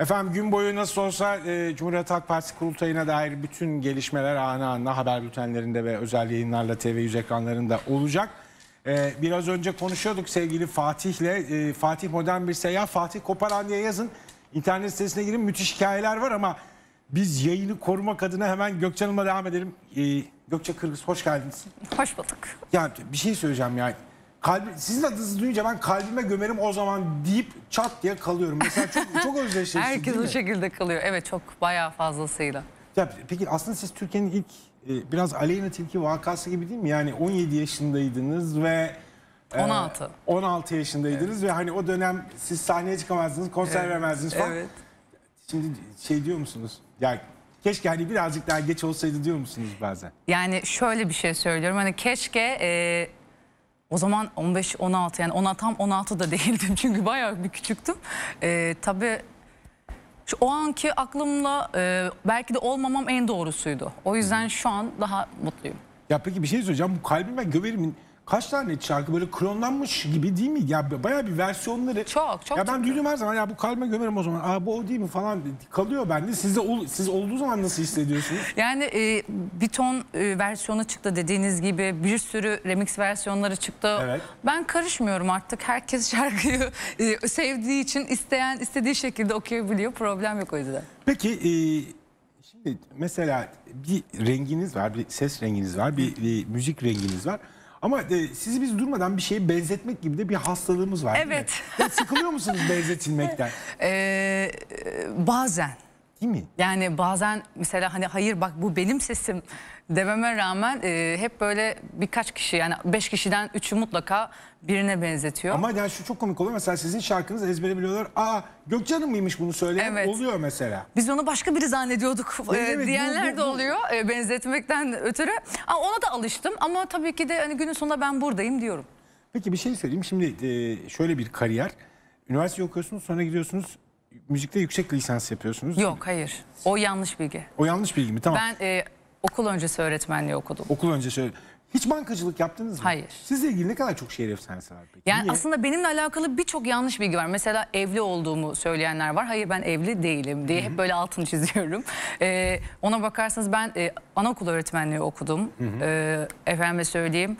Efendim gün boyu nasıl olsa e, Cumhuriyet Halk Partisi kurultayına dair bütün gelişmeler ana ana haber bültenlerinde ve özel yayınlarla TV100 ekranlarında olacak. E, biraz önce konuşuyorduk sevgili Fatih'le. E, Fatih modern bir seyyah. Fatih Koparan diye yazın. İnternet sitesine girin müthiş hikayeler var ama biz yayını korumak adına hemen Gökçe Hanım'a devam edelim. E, Gökçe Kırgız hoş geldiniz. Hoş bulduk. Ya bir şey söyleyeceğim yani kalbi, sizin adınızı duyunca ben kalbime gömerim o zaman deyip çat diye kalıyorum. Mesela çok, çok özdeşleşti Herkes bu şekilde kalıyor. Evet çok bayağı fazlasıyla. Ya, peki aslında siz Türkiye'nin ilk e, biraz Aleyna Tilki vakası gibi değil mi? Yani 17 yaşındaydınız ve... e, 16. 16 yaşındaydınız ve hani o dönem siz sahneye çıkamazdınız, konser vermezdiniz falan. Evet. Şimdi şey diyor musunuz? Ya keşke hani birazcık daha geç olsaydı diyor musunuz bazen? Yani şöyle bir şey söylüyorum. Hani keşke e, o zaman 15-16 yani ona tam 16 da değildim çünkü bayağı bir küçüktüm. Ee, tabii şu, o anki aklımla e, belki de olmamam en doğrusuydu. O yüzden şu an daha mutluyum. Ya peki bir şey söyleyeceğim. Bu kalbime göverimin kaç tane şarkı böyle klonlanmış gibi değil mi? Ya bayağı bir versiyonları. Çok çok. Ya ben duydum her zaman ya bu kalbime gömerim o zaman. Aa bu o değil mi falan kalıyor bende. Siz de ol, siz olduğu zaman nasıl hissediyorsunuz? Yani e, bir ton e, versiyonu çıktı dediğiniz gibi bir sürü remix versiyonları çıktı. Evet. Ben karışmıyorum artık. Herkes şarkıyı e, sevdiği için isteyen istediği şekilde okuyabiliyor. Problem yok o yüzden. Peki e, Şimdi mesela bir renginiz var, bir ses renginiz var, bir, bir müzik renginiz var. Ama e, sizi biz durmadan bir şeye benzetmek gibi de bir hastalığımız var. Evet. Ya sıkılıyor musunuz benzetilmekten? Ee, e, bazen. Değil mi? Yani bazen mesela hani hayır bak bu benim sesim dememe rağmen e, hep böyle birkaç kişi yani beş kişiden üçü mutlaka birine benzetiyor. Ama yani şu çok komik oluyor mesela sizin şarkınızı ezbere biliyorlar. Aa Gökçen'in mıymış bunu söyleyen evet. oluyor mesela. Biz onu başka biri zannediyorduk e, evet, diyenler bu, bu, de oluyor e, benzetmekten ötürü. Ama ona da alıştım ama tabii ki de hani günün sonunda ben buradayım diyorum. Peki bir şey söyleyeyim şimdi e, şöyle bir kariyer. Üniversite okuyorsunuz sonra gidiyorsunuz müzikte yüksek lisans yapıyorsunuz. Yok hayır. O yanlış bilgi. O yanlış bilgi mi? Tamam. Ben e, okul öncesi öğretmenliği okudum. Okul öncesi Hiç bankacılık yaptınız mı? Hayır. Sizle ilgili ne kadar çok şehir efsanesi var peki? Yani Niye? aslında benimle alakalı birçok yanlış bilgi var. Mesela evli olduğumu söyleyenler var. Hayır ben evli değilim diye Hı -hı. hep böyle altını çiziyorum. Ee, ona bakarsanız ben e, anaokul öğretmenliği okudum. Hı -hı. Ee, efendime söyleyeyim.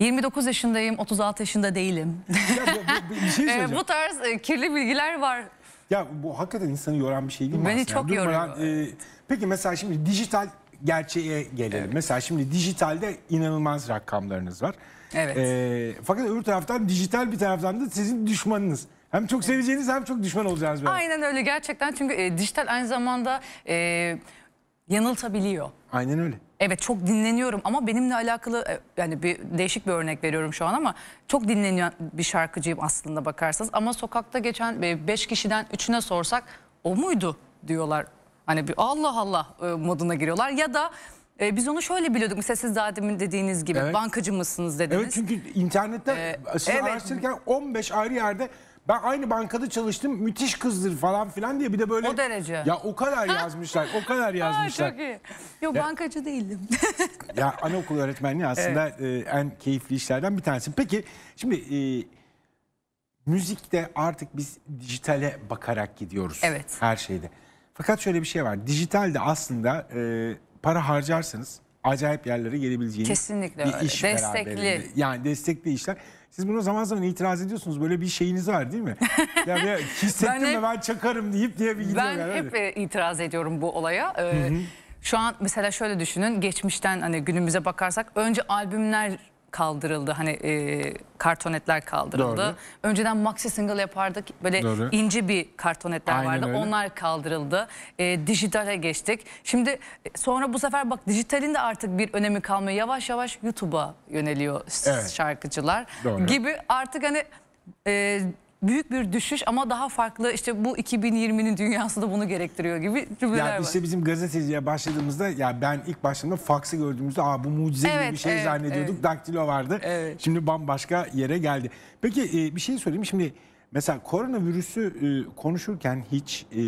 29 yaşındayım, 36 yaşında değilim. Ya, bu, bu, bir şey ee, bu tarz e, kirli bilgiler var ya bu hakikaten insanı yoran bir şey değil mi? Beni aslında? çok yoruyor. E, peki mesela şimdi dijital gerçeğe gelelim. Evet. Mesela şimdi dijitalde inanılmaz rakamlarınız var. Evet. E, fakat öbür taraftan dijital bir taraftan da sizin düşmanınız. Hem çok seveceğiniz hem çok düşman olacağınız. Aynen öyle gerçekten çünkü e, dijital aynı zamanda... E, yanıltabiliyor. Aynen öyle. Evet çok dinleniyorum ama benimle alakalı e, yani bir değişik bir örnek veriyorum şu an ama çok dinlenen bir şarkıcıyım aslında bakarsanız ama sokakta geçen 5 e, kişiden 3'üne sorsak o muydu diyorlar. Hani bir Allah Allah e, moduna giriyorlar ya da e, biz onu şöyle biliyorduk. Mesela siz daha dediğiniz gibi evet. bankacı mısınız dediniz. Evet çünkü internette ee, siz evet. araştırırken 15 ayrı yerde ben aynı bankada çalıştım müthiş kızdır falan filan diye bir de böyle. O derece. Ya o kadar yazmışlar o kadar yazmışlar. Aa, çok iyi. Yok bankacı değildim. ya anaokul öğretmenliği aslında e, en keyifli işlerden bir tanesi. Peki şimdi e, müzikte artık biz dijitale bakarak gidiyoruz. Evet. Her şeyde. Fakat şöyle bir şey var. Dijitalde aslında e, para harcarsanız acayip yerlere gelebileceğiniz Kesinlikle bir öyle. iş Destekli. beraberinde. Yani destekli işler. Siz buna zaman zaman itiraz ediyorsunuz. Böyle bir şeyiniz var değil mi? yani hissettim ben hep, ben çakarım deyip diye bir gidiyor. Ben yani. hep e, itiraz ediyorum bu olaya. Ee, Hı -hı. Şu an mesela şöyle düşünün geçmişten hani günümüze bakarsak önce albümler kaldırıldı. Hani e, kartonetler kaldırıldı. Doğru. Önceden maxi single yapardık. Böyle Doğru. ince bir kartonetler Aynen vardı. Öyle. Onlar kaldırıldı. E, dijitale geçtik. Şimdi e, sonra bu sefer bak dijitalin de artık bir önemi kalmıyor. Yavaş yavaş YouTube'a yöneliyor evet. şarkıcılar Doğru. gibi. Artık hani e, büyük bir düşüş ama daha farklı işte bu 2020'nin dünyası da bunu gerektiriyor gibi cümleler ya var. işte bizim gazeteciye başladığımızda ya ben ilk başladığımda faksı gördüğümüzde Aa, bu mucize evet, bir şey evet, zannediyorduk. Evet. Daktilo vardı. Evet. Şimdi bambaşka yere geldi. Peki e, bir şey söyleyeyim Şimdi mesela koronavirüsü e, konuşurken hiç e,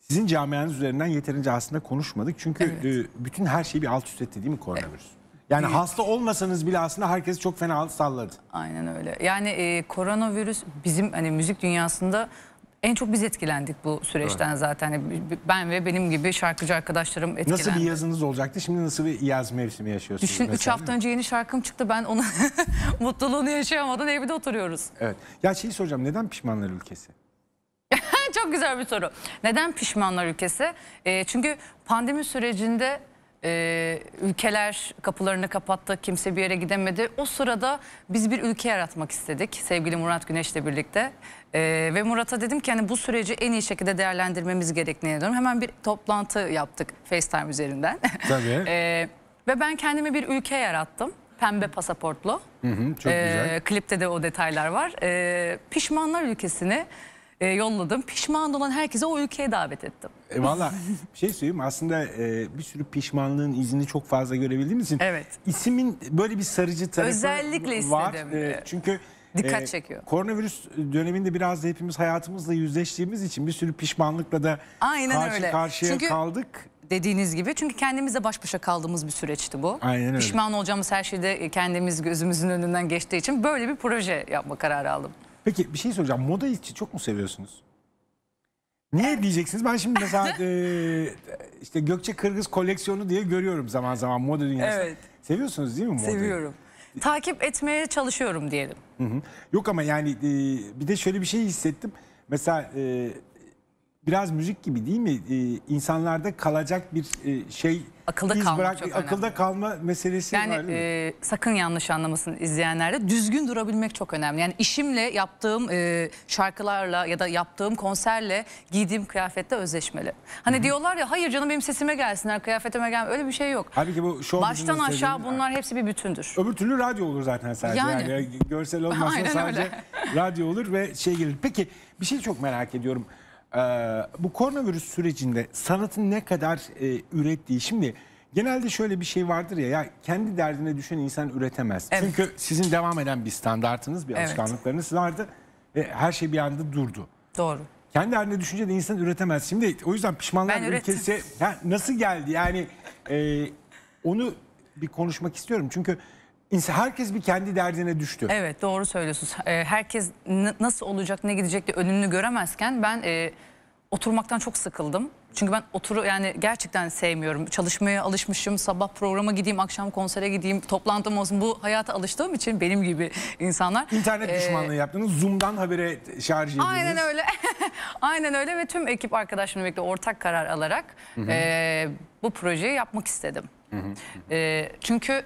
sizin camianız üzerinden yeterince aslında konuşmadık. Çünkü evet. bütün her şeyi bir alt üst etti değil mi koronavirüs? Evet. Yani hasta olmasanız bile aslında herkes çok fena salladı. Aynen öyle. Yani e, koronavirüs bizim hani müzik dünyasında en çok biz etkilendik bu süreçten zaten. Hani, ben ve benim gibi şarkıcı arkadaşlarım etkilendi. Nasıl bir yazınız olacaktı? Şimdi nasıl bir yaz mevsimi yaşıyorsunuz? Düşün 3 mesela? hafta önce yeni şarkım çıktı. Ben onun mutluluğunu yaşayamadan evde oturuyoruz. Evet. Ya şeyi soracağım. Neden pişmanlar ülkesi? Çok güzel bir soru. Neden pişmanlar ülkesi? Ee, çünkü pandemi sürecinde ee, ülkeler kapılarını kapattı, kimse bir yere gidemedi. O sırada biz bir ülke yaratmak istedik sevgili Murat Güneş'le birlikte. Ee, ve Murat'a dedim ki hani bu süreci en iyi şekilde değerlendirmemiz gerektiğini diyorum. Hemen bir toplantı yaptık FaceTime üzerinden. Tabii. ee, ve ben kendimi bir ülke yarattım. Pembe pasaportlu. Hı hı, çok ee, güzel. Klipte de o detaylar var. Ee, pişmanlar ülkesini e, yolladım. Pişman olan herkese o ülkeye davet ettim. E, Valla bir şey söyleyeyim aslında e, bir sürü pişmanlığın izini çok fazla görebildiğimiz için Evet. isimin böyle bir sarıcı tarafı Özellikle var. istedim. E, çünkü Dikkat e, çekiyor. Koronavirüs döneminde biraz da hepimiz hayatımızla yüzleştiğimiz için bir sürü pişmanlıkla da Aynen karşı öyle. karşıya Çünkü- kaldık. Dediğiniz gibi çünkü kendimizle baş başa kaldığımız bir süreçti bu. Aynen öyle. Pişman olacağımız her şeyde kendimiz gözümüzün önünden geçtiği için böyle bir proje yapma kararı aldım. Peki bir şey soracağım. Moda için çok mu seviyorsunuz? Niye diyeceksiniz? Ben şimdi mesela e, işte Gökçe Kırgız koleksiyonu diye görüyorum zaman zaman moda dünyasında. Evet. Seviyorsunuz değil mi modayı? Seviyorum. E, Takip etmeye çalışıyorum diyelim. Hı hı. Yok ama yani e, bir de şöyle bir şey hissettim. Mesela e, biraz müzik gibi değil mi? Ee, insanlarda kalacak bir e, şey Akılda kalma bırak, çok önemli. kalma meselesi Yani var. değil mi? e, sakın yanlış anlamasın izleyenlerde düzgün durabilmek çok önemli. Yani işimle yaptığım e, şarkılarla ya da yaptığım konserle giydiğim kıyafette özleşmeli. Hani diyorlar ya hayır canım benim sesime gelsinler kıyafetime gelme öyle bir şey yok. Halbuki bu show Baştan aşağı şey bunlar hepsi bir bütündür. öbür türlü radyo olur zaten sadece. Yani. Yani, görsel olmazsa sadece radyo olur ve şey gelir. Peki bir şey çok merak ediyorum. Ee, bu koronavirüs sürecinde sanatın ne kadar e, ürettiği şimdi genelde şöyle bir şey vardır ya ya kendi derdine düşen insan üretemez. Evet. Çünkü sizin devam eden bir standartınız, bir Evet. alışkanlıklarınız vardı ve her şey bir anda durdu. Doğru. Kendi derdine düşünce de insan üretemez. Şimdi o yüzden pişmanlar Ben ürettim. ülkesi Ya nasıl geldi yani e, onu bir konuşmak istiyorum. Çünkü herkes bir kendi derdine düştü. Evet doğru söylüyorsunuz. Ee, herkes nasıl olacak ne gidecek diye önünü göremezken ben e, oturmaktan çok sıkıldım. Çünkü ben oturu yani gerçekten sevmiyorum. Çalışmaya alışmışım. Sabah programa gideyim, akşam konsere gideyim, toplantım olsun. Bu hayata alıştığım için benim gibi insanlar. İnternet ee, düşmanlığı yaptınız. Zoom'dan habere şarj ediniz. Aynen öyle. aynen öyle ve tüm ekip arkadaşımla birlikte ortak karar alarak Hı -hı. E, bu projeyi yapmak istedim. Hı -hı. E, çünkü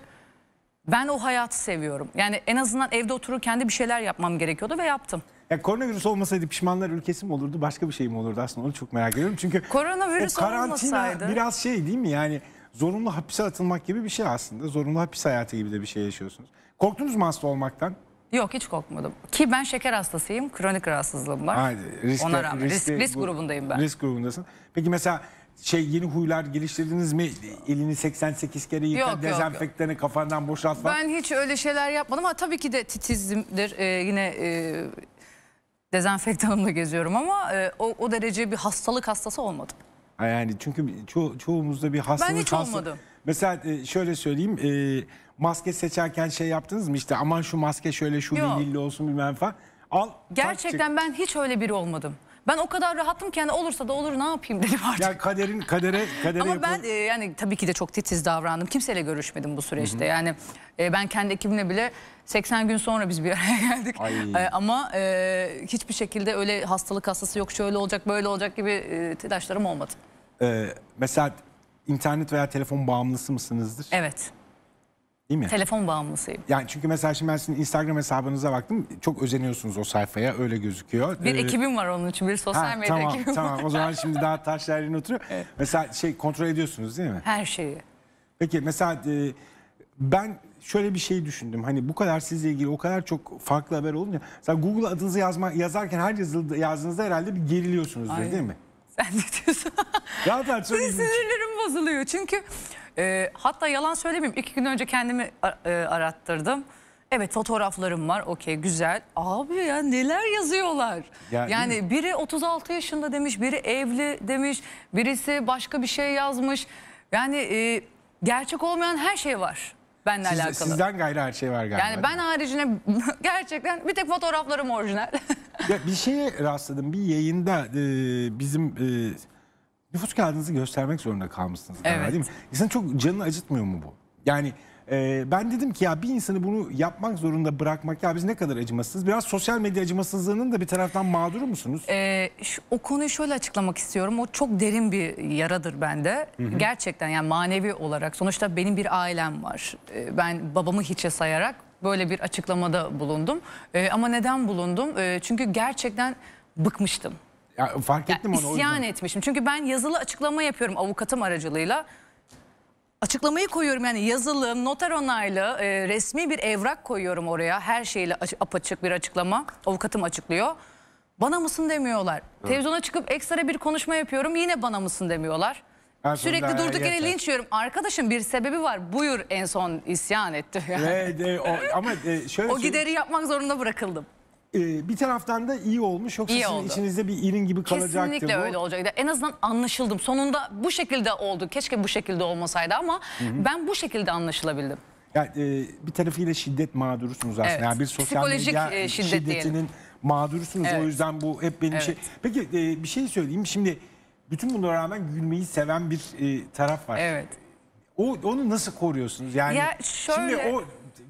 ben o hayatı seviyorum. Yani en azından evde oturur kendi bir şeyler yapmam gerekiyordu ve yaptım. Ya koronavirüs olmasaydı pişmanlar ülkesi mi olurdu başka bir şey mi olurdu aslında onu çok merak ediyorum. Çünkü koronavirüs karantina olmasaydı... biraz şey değil mi yani zorunlu hapise atılmak gibi bir şey aslında. Zorunlu hapis hayatı gibi de bir şey yaşıyorsunuz. Korktunuz mu hasta olmaktan? Yok hiç korkmadım. Ki ben şeker hastasıyım. Kronik rahatsızlığım var. Haydi, risk, Ona rağmen risk, risk, risk grubundayım ben. Risk grubundasın. Peki mesela şey yeni huylar geliştirdiniz mi? Elini 88 kere Yok, yıka, dezenfektanı kafandan boşaltma. Ben hiç öyle şeyler yapmadım ama tabii ki de titizimdir. Ee, yine e, dezenfektanımla geziyorum ama e, o, o derece bir hastalık hastası olmadım. Ha, Yani çünkü ço- çoğumuzda bir hastalık hiç hasta- olmadım. Mesela e, şöyle söyleyeyim. e, maske seçerken şey yaptınız mı? İşte aman şu maske şöyle şu Yok. olsun bilmem falan. Al. Gerçekten ben hiç öyle biri olmadım. Ben o kadar rahatım ki yani olursa da olur ne yapayım dedim artık. Ya kaderin kadere kadere Ama ben e, yani tabii ki de çok titiz davrandım. Kimseyle görüşmedim bu süreçte. Hı hı. Yani e, ben kendi ekibimle bile 80 gün sonra biz bir araya geldik. Ay. E, ama e, hiçbir şekilde öyle hastalık hastası yok şöyle olacak böyle olacak gibi e, tedaşlarım olmadı. Ee, mesela internet veya telefon bağımlısı mısınızdır? Evet. Değil mi? Telefon bağımlısıyım. Yani çünkü mesela şimdi ben sizin Instagram hesabınıza baktım. Çok özeniyorsunuz o sayfaya öyle gözüküyor. Bir ee, ekibim var onun için bir sosyal ha, medya tamam, ekibim Tamam var. o zaman şimdi daha taşlar yerine oturuyor. Evet. Mesela şey kontrol ediyorsunuz değil mi? Her şeyi. Peki mesela e, ben şöyle bir şey düşündüm. Hani bu kadar sizle ilgili o kadar çok farklı haber olunca. Mesela Google adınızı yazma, yazarken her yazıldı, yazdığınızda herhalde bir geriliyorsunuz değil mi? Sen de diyorsun? Zaten söyleyeyim. Sinirlerim bozuluyor çünkü... E, hatta yalan söylemeyeyim. İki gün önce kendimi e, arattırdım. Evet fotoğraflarım var okey güzel. Abi ya neler yazıyorlar. Ya, yani biri 36 yaşında demiş, biri evli demiş, birisi başka bir şey yazmış. Yani e, gerçek olmayan her şey var benle Siz, alakalı. Sizden gayrı her şey var galiba. Yani ben haricine gerçekten bir tek fotoğraflarım orijinal. ya bir şeye rastladım bir yayında e, bizim... E, nüfus kağıdınızı göstermek zorunda kalmışsınız. Evet. değil mi? İnsanın çok canını acıtmıyor mu bu? Yani e, ben dedim ki ya bir insanı bunu yapmak zorunda bırakmak ya biz ne kadar acımasızız? Biraz sosyal medya acımasızlığının da bir taraftan mağduru musunuz? Ee, şu, o konuyu şöyle açıklamak istiyorum. O çok derin bir yaradır bende. Hı hı. Gerçekten yani manevi olarak. Sonuçta benim bir ailem var. Ee, ben babamı hiçe sayarak böyle bir açıklamada bulundum. Ee, ama neden bulundum? Ee, çünkü gerçekten bıkmıştım. Ya, fark ettim yani onu. İsyan etmişim. Çünkü ben yazılı açıklama yapıyorum avukatım aracılığıyla. Açıklamayı koyuyorum yani yazılı, noter onaylı, e, resmi bir evrak koyuyorum oraya. Her şeyle apaçık bir açıklama. Avukatım açıklıyor. Bana mısın demiyorlar. Evet. Televizyona çıkıp ekstra bir konuşma yapıyorum. Yine bana mısın demiyorlar. Her Sürekli durduk yere linç yiyorum. Arkadaşım bir sebebi var. Buyur en son isyan etti. Yani. Ve, de, o, ama de, şöyle o gideri yapmak zorunda bırakıldım e, bir taraftan da iyi olmuş yoksa İyi sizin içinizde bir irin gibi kalacaktı Kesinlikle bu. öyle olacaktı. En azından anlaşıldım. Sonunda bu şekilde oldu. Keşke bu şekilde olmasaydı ama ben bu şekilde anlaşılabildim. Yani, e, bir tarafıyla şiddet mağdurusunuz aslında. Evet. Yani bir sosyal Psikolojik, medya e, şiddet şiddetinin diyelim. mağdurusunuz. O yüzden bu hep benim şey- Evet. şey. Peki e, bir şey söyleyeyim. Şimdi bütün bunlara rağmen gülmeyi seven bir e, taraf var. Evet. O onu nasıl koruyorsunuz? Yani Ya şöyle- şimdi o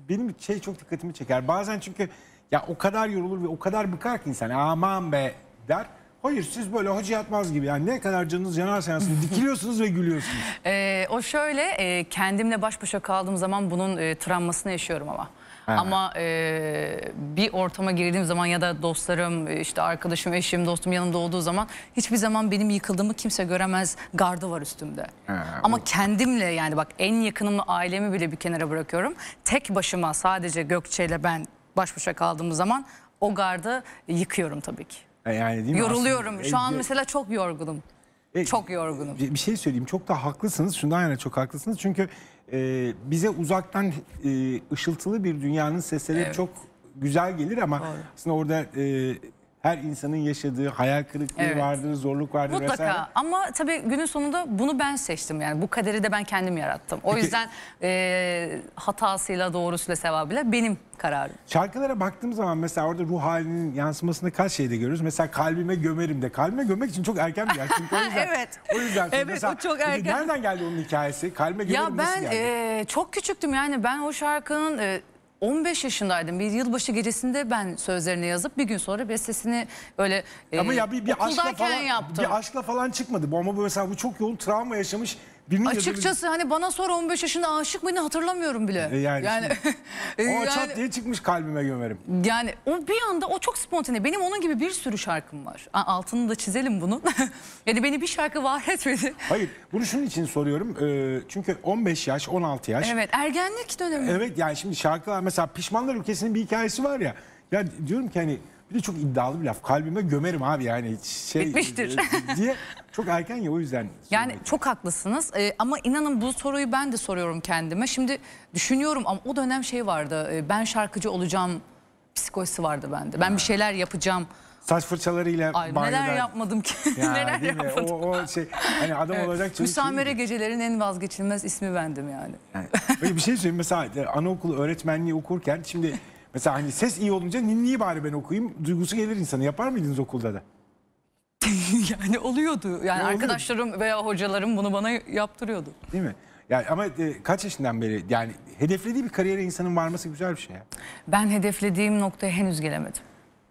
benim şey çok dikkatimi çeker. Bazen çünkü ya o kadar yorulur ve o kadar bıkar ki insan aman be der. Hayır siz böyle hoca yatmaz gibi yani ne kadar canınız yanarsa yansın dikiliyorsunuz ve gülüyorsunuz. Ee, o şöyle e, kendimle baş başa kaldığım zaman bunun e, travmasını yaşıyorum ama. Ha. Ama e, bir ortama girdiğim zaman ya da dostlarım, e, işte arkadaşım, eşim, dostum yanımda olduğu zaman hiçbir zaman benim yıkıldığımı kimse göremez gardı var üstümde. Ha. Ama kendimle yani bak en yakınımı ailemi bile bir kenara bırakıyorum. Tek başıma sadece Gökçe ile ben baş başa kaldığımız zaman o gardı yıkıyorum tabii ki. E, yani değil mi? Yoruluyorum. Aslında, Şu an mesela çok yorgunum. E, çok yorgunum. Bir şey söyleyeyim. Çok da haklısınız. Şundan yana çok haklısınız. Çünkü e, bize uzaktan e, ışıltılı bir dünyanın sesleri evet. çok güzel gelir ama Doğru. aslında orada e, her insanın yaşadığı hayal kırıklığı Evet. vardır, zorluk vardır Mutlaka vesaire. ama tabii günün sonunda bunu ben seçtim yani bu kaderi de ben kendim yarattım. O Peki- yüzden e, hatasıyla doğrusuyla sevabıyla benim kararım. Şarkılara baktığım zaman mesela orada ruh halinin yansımasını kaç şeyde görürüz. Mesela kalbime gömerim de. Kalbime gömek için çok erken bir yaş. Çünkü o yüzden, Evet. O yüzden Evet, mesela, o çok erken. Nereden geldi onun hikayesi? Kalbime gömerim Ya nasıl ben geldi? e, çok küçüktüm yani ben o şarkının e, 15 yaşındaydım. Bir yılbaşı gecesinde ben sözlerini yazıp bir gün sonra bestesini böyle Ama ya bir, bir e, aşkla falan yaptım. bir aşkla falan çıkmadı. Bu ama bu mesela bu çok yoğun travma yaşamış Bilmiyorum. Açıkçası hani bana sor 15 yaşında aşık mıydın hatırlamıyorum bile. E, yani, yani şimdi, o e, yani, çat diye çıkmış kalbime gömerim. Yani o bir anda o çok spontane. Benim onun gibi bir sürü şarkım var. Altını da çizelim bunu. yani beni bir şarkı var etmedi. Hayır bunu şunun için soruyorum. Ee, çünkü 15 yaş 16 yaş. Evet ergenlik dönemi. Evet yani şimdi şarkılar mesela Pişmanlar Ülkesi'nin bir hikayesi var ya. Ya diyorum ki hani bir de çok iddialı bir laf. Kalbime gömerim abi yani. Şey, Bitmiştir. E, diye çok erken ya o yüzden. Yani sorumlu. çok haklısınız ee, ama inanın bu soruyu ben de soruyorum kendime. Şimdi düşünüyorum ama o dönem şey vardı. E, ben şarkıcı olacağım psikolojisi vardı bende. Ben bir şeyler yapacağım. Saç fırçalarıyla Ay, banyodan... Neler yapmadım ki? Ya, neler yapmadım? O, o şey hani adam evet. olacak çocuk. Müsamere şey- gecelerin en vazgeçilmez ismi bendim yani. yani. bir şey söyleyeyim mesela e, anaokulu öğretmenliği okurken şimdi Mesela hani ses iyi olunca ninniyi bari ben okuyayım duygusu gelir insana. Yapar mıydınız okulda da? yani oluyordu. Yani oluyor? arkadaşlarım veya hocalarım bunu bana yaptırıyordu. Değil mi? Yani ama e, kaç yaşından beri yani hedeflediği bir kariyere insanın varması güzel bir şey. ya. Ben hedeflediğim noktaya henüz gelemedim.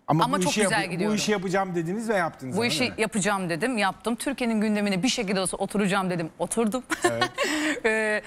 Ama, Ama bu çok güzel gidiyor. Bu işi yapacağım dediniz ve yaptınız. Bu işi mi? yapacağım dedim, yaptım. Türkiye'nin gündemine bir şekilde olsa oturacağım dedim, oturdum. Ee,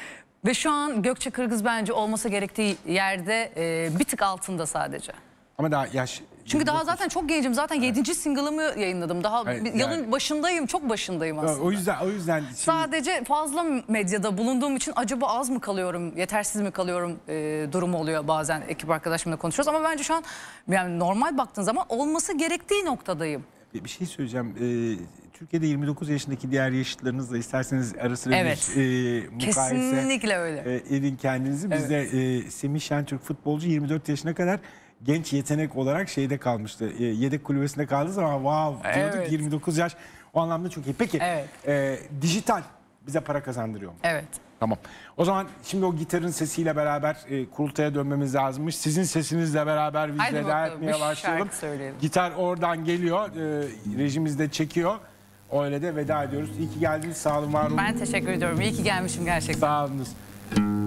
ve şu an Gökçe Kırgız bence olmasa gerektiği yerde e, bir tık altında sadece. Ama daha yaş... Çünkü daha zaten çok gencim. Zaten 7. single'ımı yayınladım. Daha Evet, yılın yani- başındayım. Çok başındayım aslında. O yüzden o yüzden şimdi- Sadece fazla medyada bulunduğum için acaba az mı kalıyorum, yetersiz mi kalıyorum e, durumu oluyor bazen ekip arkadaşımla konuşuyoruz. Ama bence şu an yani normal baktığın zaman olması gerektiği noktadayım. Bir bir şey söyleyeceğim. Ee, Türkiye'de 29 yaşındaki diğer yaşıtlarınızla isterseniz ara sıra evet. bir e, mukayese Kesinlikle öyle. E, edin kendinizi. Bizde evet. e, Semih Şentürk futbolcu 24 yaşına kadar genç yetenek olarak şeyde kalmıştı. E, yedek kulübesinde kaldığı zaman wow diyorduk evet. 29 yaş o anlamda çok iyi. Peki evet. e, dijital bize para kazandırıyor mu? Evet. Tamam. O zaman şimdi o gitarın sesiyle beraber e, kurultaya dönmemiz lazımmış. Sizin sesinizle beraber biz veda etmeye başlayalım. Gitar oradan geliyor. E, rejimizde çekiyor. O Öyle de veda ediyoruz. İyi ki geldiniz. Sağ olun, var olun. Ben teşekkür ediyorum. İyi ki gelmişim gerçekten. Sağ olunuz.